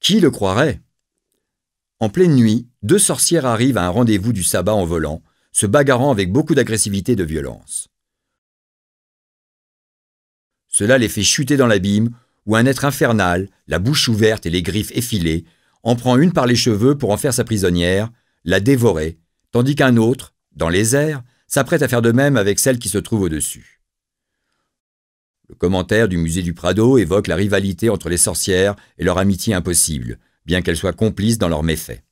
Qui le croirait En pleine nuit, deux sorcières arrivent à un rendez-vous du sabbat en volant, se bagarrant avec beaucoup d'agressivité et de violence. Cela les fait chuter dans l'abîme, où un être infernal, la bouche ouverte et les griffes effilées, en prend une par les cheveux pour en faire sa prisonnière, la dévorer, tandis qu'un autre, dans les airs, s'apprête à faire de même avec celle qui se trouve au-dessus. Le commentaire du musée du Prado évoque la rivalité entre les sorcières et leur amitié impossible, bien qu'elles soient complices dans leurs méfaits.